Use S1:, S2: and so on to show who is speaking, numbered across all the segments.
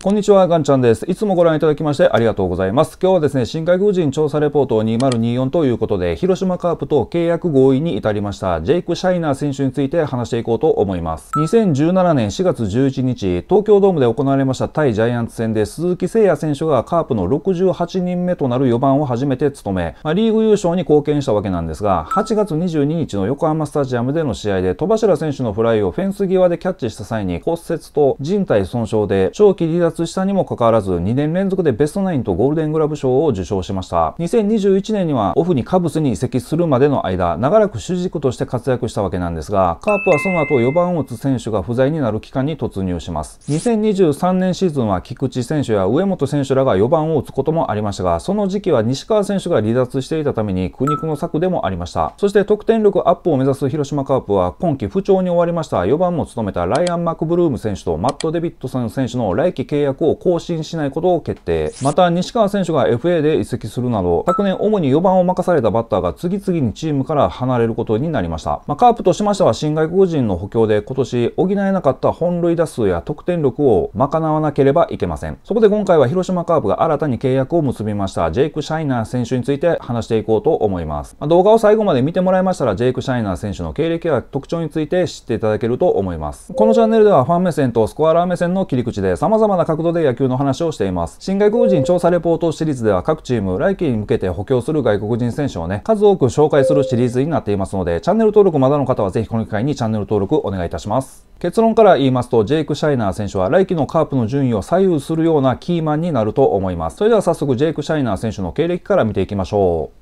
S1: こんにちは、ガンちゃんです。いつもご覧いただきましてありがとうございます。今日はですね、新外国人調査レポート2024ということで、広島カープと契約合意に至りました、ジェイク・シャイナー選手について話していこうと思います。2017年4月11日、東京ドームで行われました対ジャイアンツ戦で、鈴木誠也選手がカープの68人目となる4番を初めて務め、まあ、リーグ優勝に貢献したわけなんですが、8月22日の横浜スタジアムでの試合で、戸柱選手のフライをフェンス際でキャッチした際に骨折と人体損傷で長期離脱脱したにもかかわらず、2年連続でベストナインとゴールデングラブ賞を受賞しました。2021年にはオフにカブスに移籍するまでの間、長らく主軸として活躍したわけなんですが、カープはその後4番を打つ選手が不在になる期間に突入します。2023年シーズンは菊池選手や上本選手らが4番を打つこともありましたが、その時期は西川選手が離脱していたために苦肉の策でもありました。そして得点力アップを目指す広島カープは今季不調に終わりました4番も務めたライアン・マクブルーム選手とマット・デビッドソン選手の来季契契約を更新しないことを決定。また、西川選手が FA で移籍するなど、昨年主に4番を任されたバッターが次々にチームから離れることになりました。まあ、カープとしましては、新外国人の補強で今年補えなかった本塁打数や得点力を賄わなければいけません。そこで今回は広島カープが新たに契約を結びました、ジェイク・シャイナー選手について話していこうと思います。まあ、動画を最後まで見てもらいましたら、ジェイク・シャイナー選手の経歴や特徴について知っていただけると思います。このチャンネルではファン目線とスコアラー目線の切り口で様々な角度で野球の話をしています。新外国人調査レポートシリーズでは各チーム来季に向けて補強する外国人選手をね、数多く紹介するシリーズになっていますので、チャンネル登録まだの方はぜひこの機会にチャンネル登録お願いいたします。結論から言いますと、ジェイク・シャイナー選手は来季のカープの順位を左右するようなキーマンになると思います。それでは早速、ジェイク・シャイナー選手の経歴から見ていきましょう。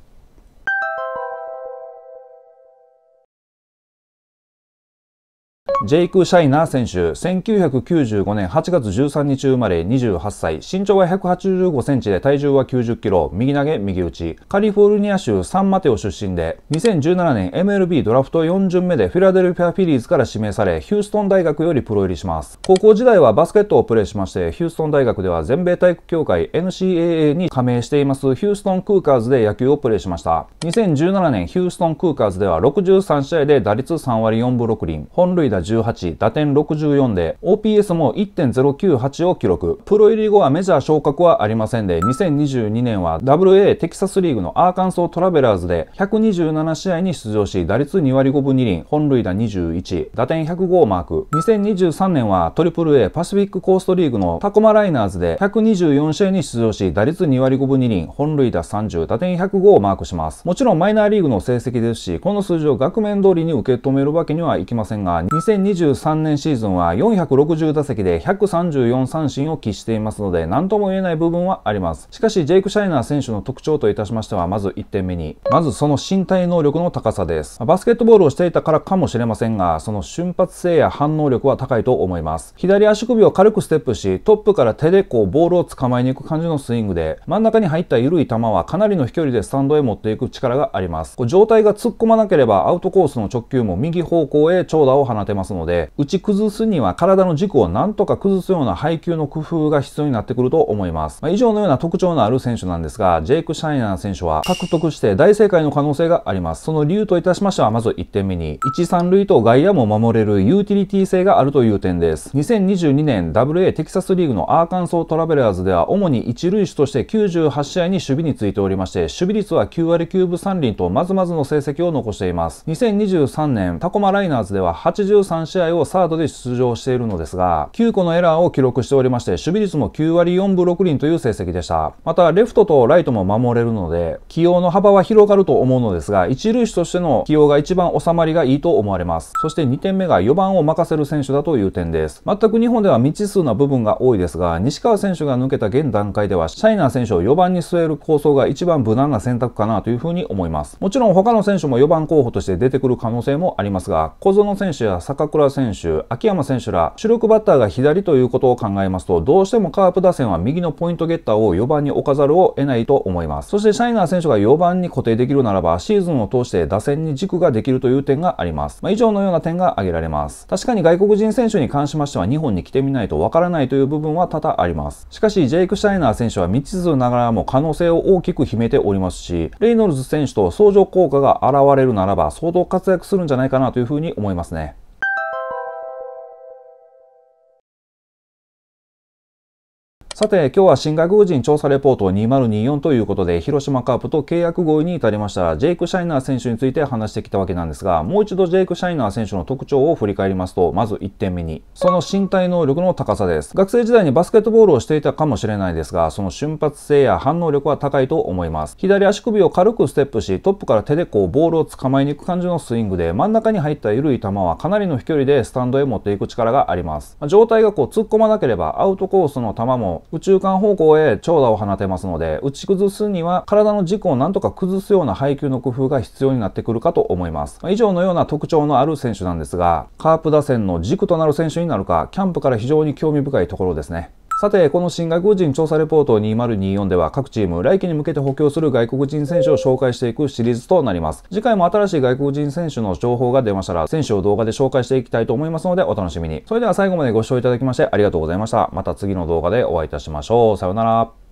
S1: ジェイク・シャイナー選手、1995年8月13日生まれ28歳、身長は185センチで体重は90キロ、右投げ、右打ち。カリフォルニア州サンマテオ出身で、2017年 MLB ドラフト4巡目でフィラデルフィアフィリーズから指名され、ヒューストン大学よりプロ入りします。高校時代はバスケットをプレーしまして、ヒューストン大学では全米体育協会 NCAA に加盟していますヒューストン・クーカーズで野球をプレーしました。2017年ヒューストン・クーカーズでは63試合で打率3割4分6厘、本塁打18、打点64で、OPS も1.098を記録。プロ入り後はメジャー昇格はありませんで、2022年は WA テキサスリーグのアーカンソートラベラーズで127試合に出場し、打率2割5分2厘、本塁打21、打点105をマーク。2023年は AAA パシフィックコーストリーグのタコマライナーズで124試合に出場し、打率2割5分2厘、本塁打30、打点105をマークします。もちろんマイナーリーグの成績ですし、この数字を額面通りに受け止めるわけにはいきませんが、2023年シーズンは460打席で134三振を喫していますので、何とも言えない部分はあります。しかし、ジェイク・シャイナー選手の特徴といたしましては、まず1点目に、まずその身体能力の高さです。バスケットボールをしていたからかもしれませんが、その瞬発性や反応力は高いと思います。左足首を軽くステップし、トップから手でこうボールを捕まえに行く感じのスイングで、真ん中に入った緩い球はかなりの飛距離でスタンドへ持っていく力があります。こ状態が突っ込まなければアウトコースの直球も右方向へ長打を放てますので、打ち崩すには体の軸をなんとか崩すような配球の工夫が必要になってくると思います。まあ、以上のような特徴のある選手なんですが、ジェイク・シャイナー選手は獲得して大正解の可能性があります。その理由といたしましては、まず1点目に、1、3塁と外野も守れるユーティリティ性があるという点です。2022年 WA テキサスリーグのアーカンソートラベラーズでは、主に1塁手として98試合に守備についておりまして、守備率は9割9分3厘とまずまずの成績を残しています。2023年、タコマライナーズでは83 3試合をサードで出場しているのですが、9個のエラーを記録しておりまして、守備率も9割4分6厘という成績でした。また、レフトとライトも守れるので、起用の幅は広がると思うのですが、一塁手としての起用が一番収まりがいいと思われます。そして2点目が4番を任せる選手だという点です。全く日本では未知数な部分が多いですが、西川選手が抜けた現段階では、シャイナー選手を4番に据える構想が一番無難な選択かなというふうに思います。もちろん他の選手も4番候補として出てくる可能性もありますが、小園選手や坂坂倉選手、秋山選手ら主力バッターが左ということを考えますと、どうしてもカープ打線は右のポイントゲッターを4番に置かざるを得ないと思います。そしてシャイナー選手が4番に固定できるならば、シーズンを通して打線に軸ができるという点があります。まあ、以上のような点が挙げられます。確かに外国人選手に関しましては、日本に来てみないとわからないという部分は多々あります。しかし、ジェイク・シャイナー選手は未知数ながらも可能性を大きく秘めておりますし、レイノルズ選手と相乗効果が現れるならば、相当活躍するんじゃないかなというふうに思いますね。さて、今日は新外国人調査レポート2024ということで、広島カープと契約合意に至りました、ジェイク・シャイナー選手について話してきたわけなんですが、もう一度ジェイク・シャイナー選手の特徴を振り返りますと、まず1点目に、その身体能力の高さです。学生時代にバスケットボールをしていたかもしれないですが、その瞬発性や反応力は高いと思います。左足首を軽くステップし、トップから手でこうボールを捕まえに行く感じのスイングで、真ん中に入った緩い球はかなりの飛距離でスタンドへ持っていく力があります。状態がこう突っ込まなければ、アウトコースの球も宇宙間方向へ長打を放てますので、打ち崩すには体の軸をなんとか崩すような配球の工夫が必要になってくるかと思います。以上のような特徴のある選手なんですが、カープ打線の軸となる選手になるか、キャンプから非常に興味深いところですね。さて、この新外国人調査レポート2024では各チーム来季に向けて補強する外国人選手を紹介していくシリーズとなります。次回も新しい外国人選手の情報が出ましたら選手を動画で紹介していきたいと思いますのでお楽しみに。それでは最後までご視聴いただきましてありがとうございました。また次の動画でお会いいたしましょう。さようなら。